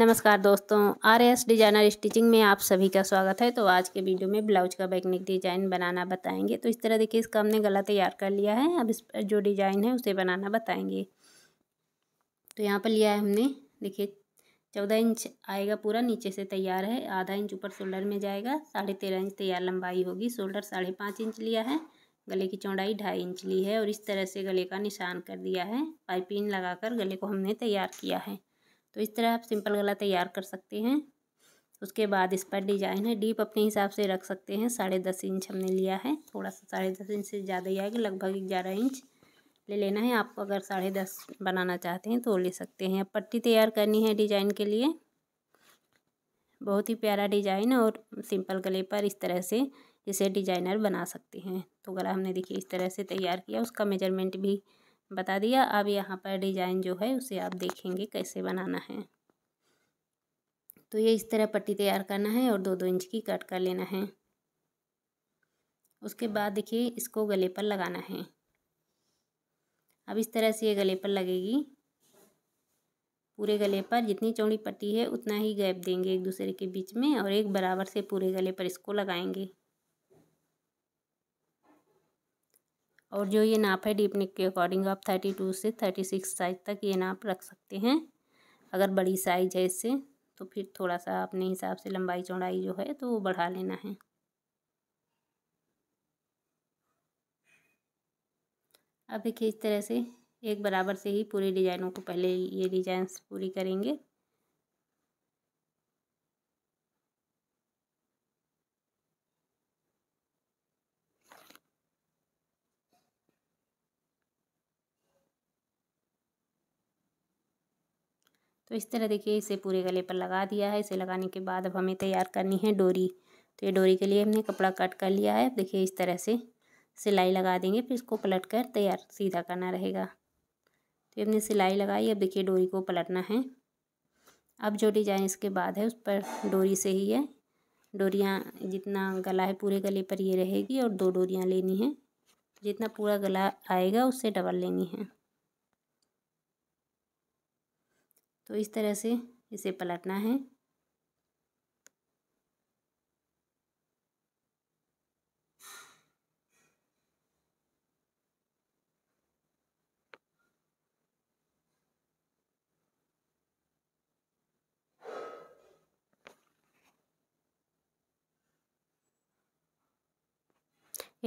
नमस्कार दोस्तों R S designer stitching में आप सभी का स्वागत है तो आज के वीडियो में ब्लाउज का बैकनिक डिजाइन बनाना बताएंगे तो इस तरह देखिए इसका हमने गला तैयार कर लिया है अब इस पर जो डिजाइन है उसे बनाना बताएंगे तो यहाँ पर लिया है हमने देखिए चौदह इंच आएगा पूरा नीचे से तैयार है आधा इंच ऊपर शोल्डर में जाएगा साढ़े तेरह इंच तैयार लंबाई होगी शोल्डर साढ़े पाँच इंच लिया है गले की चौड़ाई ढाई इंच ली है और इस तरह से गले का निशान कर दिया है पाइपिंग लगाकर गले को हमने तैयार किया है तो इस तरह आप सिंपल गला तैयार कर सकते हैं उसके बाद इस पर डिजाइन है डीप अपने हिसाब से रख सकते हैं साढ़े दस इंच हमने लिया है थोड़ा सा साढ़े दस इंच से ज़्यादा ही आएगा लगभग ग्यारह इंच ले लेना है आप अगर साढ़े दस बनाना चाहते हैं तो ले सकते हैं पट्टी तैयार करनी है डिजाइन के लिए बहुत ही प्यारा डिजाइन और सिंपल गले पर इस तरह से इसे डिजाइनर बना सकते हैं तो गला हमने देखिए इस तरह से तैयार किया उसका मेजरमेंट भी बता दिया अब यहाँ पर डिजाइन जो है उसे आप देखेंगे कैसे बनाना है तो ये इस तरह पट्टी तैयार करना है और दो दो इंच की कट कर लेना है उसके बाद देखिए इसको गले पर लगाना है अब इस तरह से ये गले पर लगेगी पूरे गले पर जितनी चौड़ी पट्टी है उतना ही गैप देंगे एक दूसरे के बीच में और एक बराबर से पूरे गले पर इसको लगाएंगे और जो ये नाप है डीप नेक के अकॉर्डिंग आप थर्टी टू से थर्टी सिक्स साइज तक ये नाप रख सकते हैं अगर बड़ी साइज है इससे तो फिर थोड़ा सा अपने हिसाब से लंबाई चौड़ाई जो है तो वो बढ़ा लेना है अब देखिए इस तरह से एक बराबर से ही पूरे डिजाइनों को पहले ये डिजाइन पूरी करेंगे तो इस तरह देखिए इसे पूरे गले पर लगा दिया है इसे लगाने के बाद अब हमें तैयार करनी है डोरी तो ये डोरी के लिए हमने कपड़ा कट कर लिया है देखिए इस तरह से सिलाई लगा देंगे फिर इसको पलट कर तैयार सीधा करना रहेगा तो हमने सिलाई लगाई अब देखिए डोरी को पलटना है अब जो डिज़ाइन इसके बाद है उस पर डोरी से ही है डोरियाँ जितना गला है पूरे गले पर ये रहेगी और दो डोरियाँ लेनी है जितना पूरा गला आएगा उससे डबल लेनी है तो इस तरह से इसे पलटना है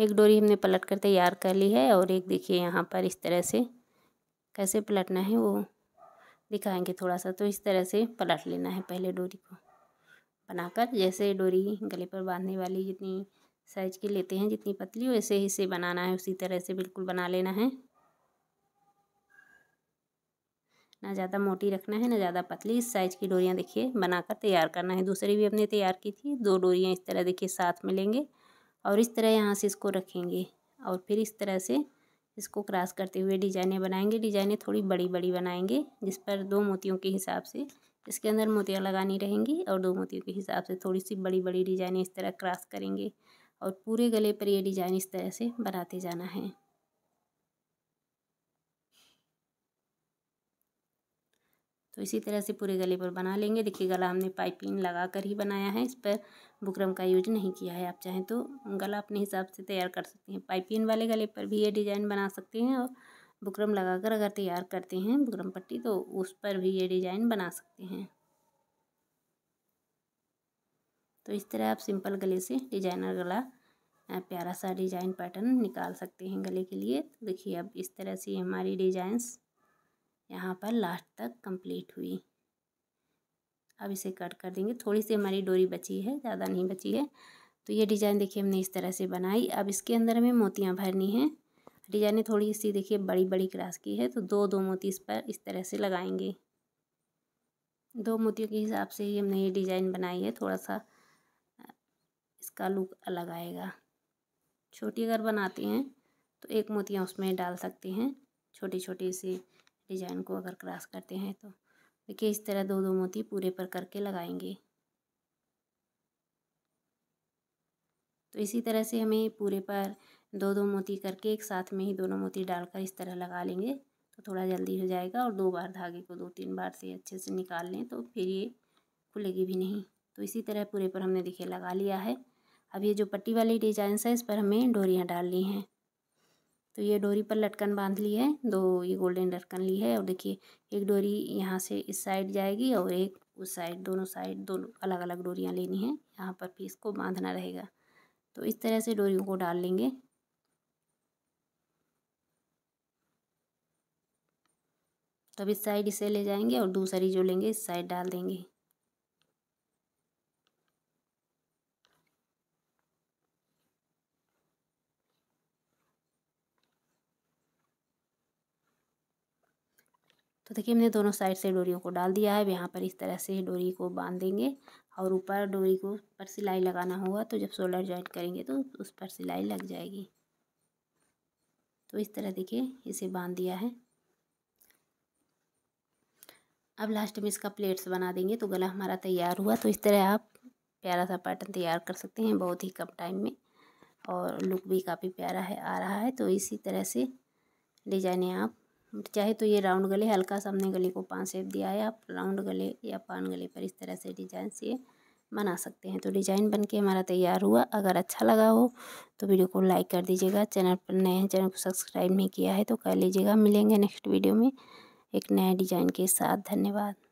एक डोरी हमने पलट कर तैयार कर ली है और एक देखिए यहाँ पर इस तरह से कैसे पलटना है वो दिखाएंगे थोड़ा सा तो इस तरह से पलट लेना है पहले डोरी को बनाकर जैसे डोरी गले पर बांधने वाली जितनी साइज की लेते हैं जितनी पतली वैसे ही से बनाना है उसी तरह से बिल्कुल बना लेना है ना ज़्यादा मोटी रखना है ना ज़्यादा पतली इस साइज़ की डोरियाँ देखिए बनाकर तैयार करना है दूसरी भी हमने तैयार की थी दो डोरियाँ इस तरह देखिए साथ में लेंगे और इस तरह यहाँ से इसको रखेंगे और फिर इस तरह से इसको क्रॉस करते हुए डिजाइनें बनाएंगे डिजाइनें थोड़ी बड़ी बड़ी बनाएंगे जिस पर दो मोतियों के हिसाब से इसके अंदर मोतियाँ लगानी रहेंगी और दो मोतियों के हिसाब से थोड़ी सी बड़ी बड़ी डिजाइनें इस तरह क्रॉस करेंगे और पूरे गले पर ये डिजाइन इस तरह से बनाते जाना है तो इसी तरह से पूरे गले पर बना लेंगे देखिए गला हमने पाइपिंग लगा कर ही बनाया है इस पर बुकरम का यूज नहीं किया है आप चाहें तो गला अपने हिसाब से तैयार कर सकते हैं पाइपिंग वाले गले पर भी ये डिज़ाइन बना सकते हैं और बुकरम लगाकर अगर तैयार करते हैं बुकरम पट्टी तो उस पर भी ये डिज़ाइन बना सकते हैं तो इस तरह आप सिंपल गले से डिजाइनर गला प्यारा सा डिजाइन पैटर्न निकाल सकते हैं गले के लिए तो देखिए अब इस तरह से हमारी डिजाइंस यहाँ पर लास्ट तक कंप्लीट हुई अब इसे कट कर देंगे थोड़ी सी हमारी डोरी बची है ज़्यादा नहीं बची है तो ये डिज़ाइन देखिए हमने इस तरह से बनाई अब इसके अंदर हमें मोतियाँ भरनी हैं डिजाइने थोड़ी सी देखिए बड़ी बड़ी क्रास की है तो दो दो मोती इस पर इस तरह से लगाएंगे दो मोतियों के हिसाब से ही हमने ये डिज़ाइन बनाई है थोड़ा सा इसका लुक अलग आएगा छोटी अगर बनाते हैं तो एक मोतियाँ उसमें डाल सकते हैं छोटी छोटी सी डिजाइन को अगर क्रॉस करते हैं तो देखिए इस तरह दो दो मोती पूरे पर करके लगाएंगे तो इसी तरह से हमें पूरे पर दो दो मोती करके एक साथ में ही दोनों मोती डालकर इस तरह लगा लेंगे तो थोड़ा जल्दी हो जाएगा और दो बार धागे को दो तीन बार से अच्छे से निकाल लें तो फिर ये खुलेगी भी नहीं तो इसी तरह पूरे पर हमने देखिए लगा लिया है अब ये जो पट्टी वाली डिजाइन है इस पर हमें डोरियाँ डालनी हैं तो ये डोरी पर लटकन बांध ली है दो ये गोल्डन लटकन ली है और देखिए एक डोरी यहाँ से इस साइड जाएगी और एक उस साइड दोनों साइड दोनों अलग अलग डोरियाँ लेनी है यहाँ पर भी इसको बांधना रहेगा तो इस तरह से डोरियों को डाल लेंगे तब इस साइड इसे ले जाएंगे और दूसरी जो लेंगे इस साइड डाल देंगे तो देखिए हमने दोनों साइड से डोरियों को डाल दिया है यहाँ पर इस तरह से डोरी को बांध देंगे और ऊपर डोरी को पर सिलाई लगाना होगा तो जब शोल्डर ज्वाइंट करेंगे तो उस पर सिलाई लग जाएगी तो इस तरह देखिए इसे बांध दिया है अब लास्ट में इसका प्लेट्स बना देंगे तो गला हमारा तैयार हुआ तो इस तरह आप प्यारा सा पैटर्न तैयार कर सकते हैं बहुत ही कम टाइम में और लुक भी काफ़ी प्यारा है आ रहा है तो इसी तरह से डिजाइनें आप तो चाहे तो ये राउंड गले हल्का सामने गले को पाँच सेप दिया है आप राउंड गले या पान गले पर इस तरह से डिजाइन से बना सकते हैं तो डिज़ाइन बन के हमारा तैयार हुआ अगर अच्छा लगा हो तो वीडियो को लाइक कर दीजिएगा चैनल पर नए हैं चैनल को सब्सक्राइब नहीं किया है तो कर लीजिएगा मिलेंगे नेक्स्ट वीडियो में एक नए डिज़ाइन के साथ धन्यवाद